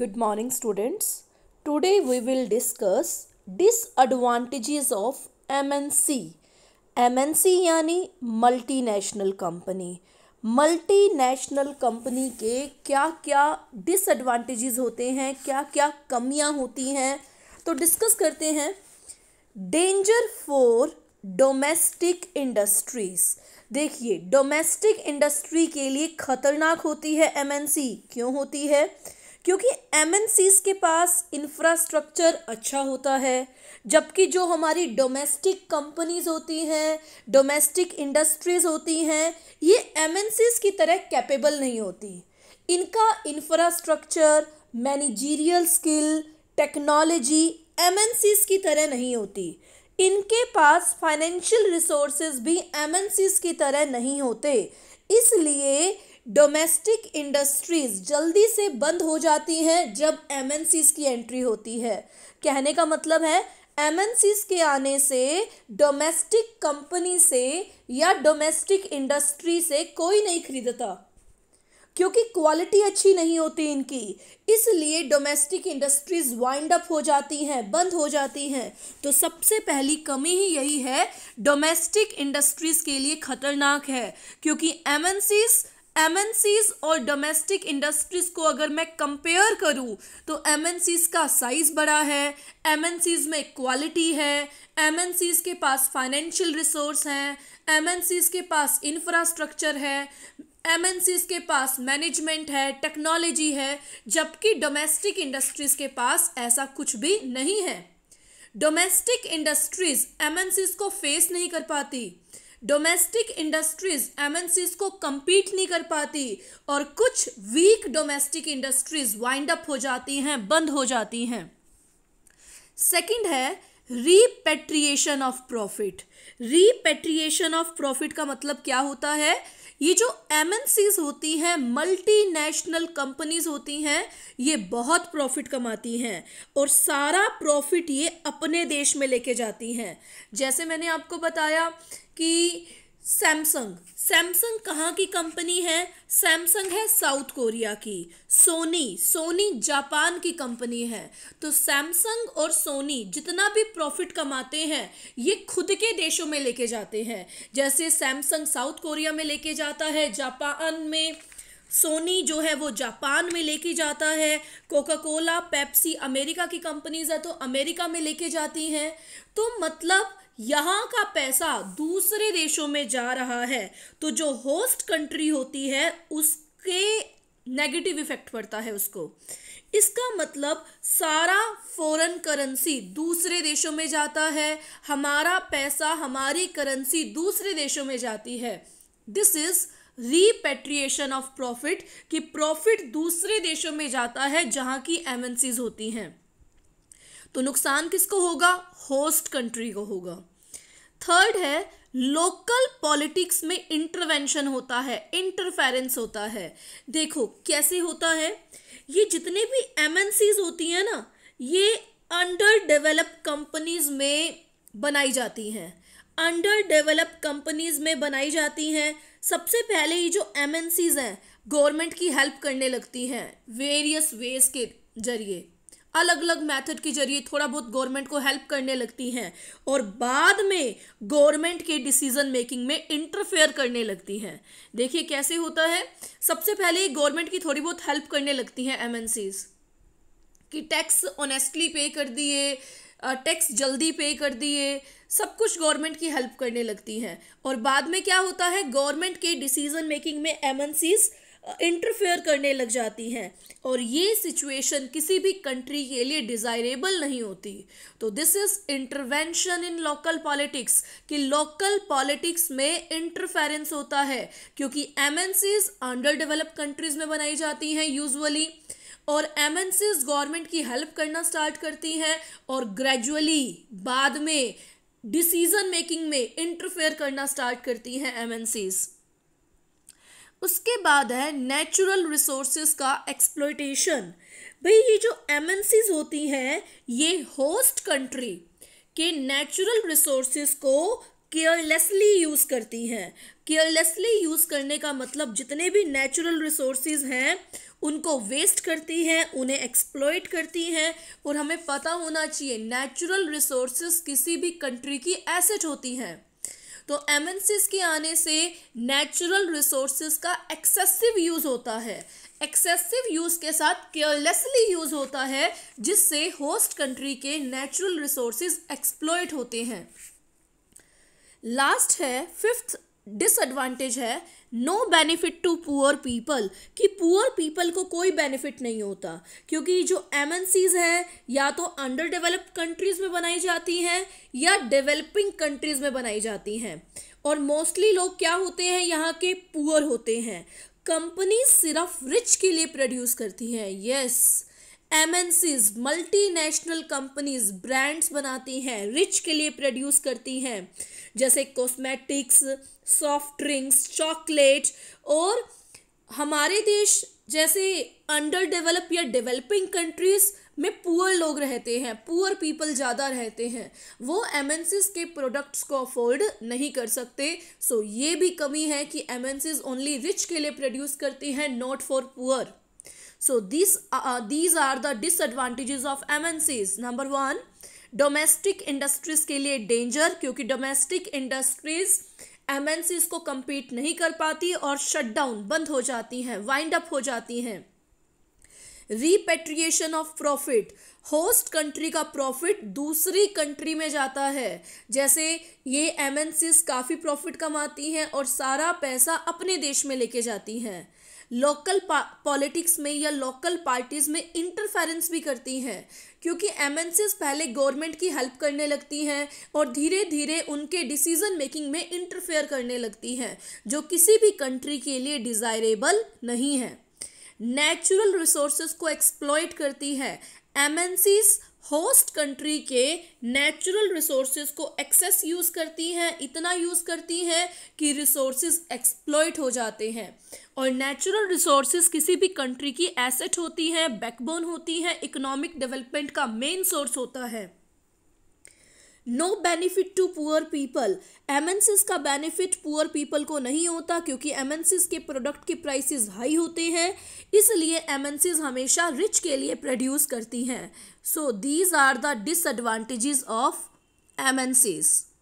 good morning students today we will discuss disadvantages of mnc mnc यानी multinational company multinational company के क्या क्या disadvantages होते हैं क्या क्या कमियां होती हैं तो डिस्कस करते हैं डेंजर फॉर डोमेस्टिक इंडस्ट्रीज़ देखिए डोमेस्टिक इंडस्ट्री के लिए खतरनाक होती है एमएनसी क्यों होती है क्योंकि एम के पास इंफ्रास्ट्रक्चर अच्छा होता है जबकि जो हमारी डोमेस्टिक कंपनीज होती हैं डोमेस्टिक इंडस्ट्रीज़ होती हैं ये एम की तरह कैपेबल नहीं होती इनका इंफ्रास्ट्रक्चर मैनेजीरियल स्किल टेक्नोलॉजी एम की तरह नहीं होती इनके पास फाइनेंशियल रिसोर्सेज भी एम की तरह नहीं होते इसलिए डोमेस्टिक इंडस्ट्रीज़ जल्दी से बंद हो जाती हैं जब एम की एंट्री होती है कहने का मतलब है एम के आने से डोमेस्टिक कंपनी से या डोमेस्टिक इंडस्ट्री से कोई नहीं खरीदता क्योंकि क्वालिटी अच्छी नहीं होती इनकी इसलिए डोमेस्टिक इंडस्ट्रीज वाइंड अप हो जाती हैं बंद हो जाती हैं तो सबसे पहली कमी ही यही है डोमेस्टिक इंडस्ट्रीज के लिए खतरनाक है क्योंकि एम एमएनसीज और डोमेस्टिक इंडस्ट्रीज को अगर मैं कंपेयर करूं तो एमएनसीज का साइज बड़ा है एमएनसीज में क्वालिटी है एमएनसीज के पास फाइनेंशियल रिसोर्स हैं एमएनसीज के पास इंफ्रास्ट्रक्चर है एमएनसीज के पास मैनेजमेंट है टेक्नोलॉजी है जबकि डोमेस्टिक इंडस्ट्रीज के पास ऐसा कुछ भी नहीं है डोमेस्टिक इंडस्ट्रीज एमएनसीज को फेस नहीं कर पाती डोमेस्टिक इंडस्ट्रीज एमएनसीज को कंपीट नहीं कर पाती और कुछ weak domestic industries wind up हो जाती हैं बंद हो जाती हैं सेकंड है repatriation of profit repatriation of profit का मतलब क्या होता है ये जो एम होती हैं मल्टीनेशनल कंपनीज होती हैं ये बहुत प्रॉफिट कमाती हैं और सारा प्रॉफिट ये अपने देश में लेके जाती हैं जैसे मैंने आपको बताया कि सैमसंग सैमसंग कहाँ की कंपनी है सैमसंग है साउथ कोरिया की सोनी सोनी जापान की कंपनी है तो सैमसंग और सोनी जितना भी प्रॉफिट कमाते हैं ये खुद के देशों में लेके जाते हैं जैसे सैमसंग साउथ कोरिया में लेके जाता है जापान में सोनी जो है वो जापान में लेके जाता है कोका कोला पेप्सी अमेरिका की कंपनीज है तो अमेरिका में लेके जाती हैं तो मतलब यहाँ का पैसा दूसरे देशों में जा रहा है तो जो होस्ट कंट्री होती है उसके नेगेटिव इफेक्ट पड़ता है उसको इसका मतलब सारा फॉरेन करेंसी दूसरे देशों में जाता है हमारा पैसा हमारी करेंसी दूसरे देशों में जाती है this is repatriation of profit कि प्रॉफिट दूसरे देशों में जाता है जहाँ की एमएनसीज होती हैं तो नुकसान किसको होगा होस्ट कंट्री को होगा थर्ड है लोकल पॉलिटिक्स में इंटरवेंशन होता है इंटरफेरेंस होता है देखो कैसे होता है ये जितने भी एम होती हैं ना ये अंडर डेवलप कंपनीज में बनाई जाती हैं अंडर डेवलप कंपनीज में बनाई जाती हैं सबसे पहले ये जो एम हैं गवर्नमेंट की हेल्प करने लगती हैं वेरियस वेज के जरिए अलग अलग मेथड के जरिए थोड़ा बहुत गवर्नमेंट को हेल्प करने लगती हैं और बाद में गवर्नमेंट के डिसीजन मेकिंग में इंटरफेयर करने लगती हैं देखिए कैसे होता है सबसे पहले गवर्नमेंट की थोड़ी बहुत हेल्प करने लगती हैं एम कि टैक्स ऑनेस्टली पे कर दिए टैक्स जल्दी पे कर दिए सब कुछ गवर्नमेंट की हेल्प करने लगती हैं और बाद में क्या होता है गवर्नमेंट के डिसीजन मेकिंग में एम इंटरफेयर करने लग जाती हैं और ये सिचुएशन किसी भी कंट्री के लिए डिज़ायरेबल नहीं होती तो this is intervention in local politics कि लोकल पॉलिटिक्स में इंटरफेरेंस होता है क्योंकि एम अंडर डेवलप कंट्रीज़ में बनाई जाती हैं यूजुअली और एम गवर्नमेंट की हेल्प करना स्टार्ट करती हैं और ग्रेजुअली बाद में डिसीजन मेकिंग में इंटरफेयर करना स्टार्ट करती हैं एम एन सीज़ उसके बाद है नेचुरल रिसोर्स का एक्सप्लोइटेशन भाई ये जो एम होती हैं ये होस्ट कंट्री के नेचुरल रिसोर्स को केयरलेसली यूज़ करती हैं केयरलेसली यूज़ करने का मतलब जितने भी नेचुरल रिसोर्स हैं उनको वेस्ट करती हैं उन्हें एक्सप्लोइट करती हैं और हमें पता होना चाहिए नेचुरल रिसोर्स किसी भी कंट्री की एसेट होती हैं तो एम के आने से नेचुरल रिसोर्सेज का एक्सेसिव यूज़ होता है एक्सेसिव यूज़ के साथ केयरलेसली यूज़ होता है जिससे होस्ट कंट्री के नेचुरल रिसोर्सेज एक्सप्लॉयट होते हैं लास्ट है फिफ्थ डिसएडवांटेज है no benefit to poor people कि पुअर पीपल को कोई बेनिफिट नहीं होता क्योंकि जो एम हैं या तो अंडर डेवलप्ड कंट्रीज़ में बनाई जाती हैं या डेवलपिंग कंट्रीज़ में बनाई जाती हैं और मोस्टली लोग क्या होते हैं यहाँ के पुअर होते हैं कंपनी सिर्फ रिच के लिए प्रोड्यूस करती हैं yes yes. MNCs multinational companies brands बनाती हैं रिच के लिए प्रोड्यूस करती हैं जैसे कॉस्मेटिक्स सॉफ्ट ड्रिंक्स चॉकलेट और हमारे देश जैसे अंडर डेवलप या डेवलपिंग कंट्रीज़ में पुअर लोग रहते हैं पुअर पीपल ज़्यादा रहते हैं वो एम के प्रोडक्ट्स को अफोर्ड नहीं कर सकते सो ये भी कमी है कि एम ओनली रिच के लिए प्रोड्यूस करती हैं not for poor so these uh, these are the disadvantages of mncs number 1 domestic industries ke liye danger kyunki domestic industries mnc's ko compete nahi kar pati aur shut down band ho jati hain wind up ho jati hain repatriation of profit host country का profit दूसरी country में जाता है जैसे ये MNCs काफ़ी profit कमाती हैं और सारा पैसा अपने देश में लेके जाती हैं लोकल पॉलिटिक्स में या लोकल पार्टीज़ में इंटरफेरेंस भी करती हैं क्योंकि एम पहले गवर्नमेंट की हेल्प करने लगती हैं और धीरे धीरे उनके डिसीजन मेकिंग में इंटरफेयर करने लगती हैं जो किसी भी कंट्री के लिए डिज़ायरेबल नहीं है नेचुरल रिसोर्सेज को एक्सप्लॉयट करती है एम होस्ट कंट्री के नेचुरल रिसोर्सेज को एक्सेस यूज़ करती हैं इतना यूज़ करती हैं कि रिसोर्सेज एक्सप्लॉयट हो जाते हैं और नेचुरल रिसोर्सेज किसी भी कंट्री की एसेट होती हैं बैकबोन होती हैं इकोनॉमिक डेवलपमेंट का मेन सोर्स होता है no benefit to poor people MNCs का बेनिफिट पुअर पीपल को नहीं होता क्योंकि एमएनसीज के प्रोडक्ट के प्राइसेस हाई होते हैं इसलिए एमएनसीज हमेशा रिच के लिए प्रोड्यूस करती हैं so these are the disadvantages of MNCs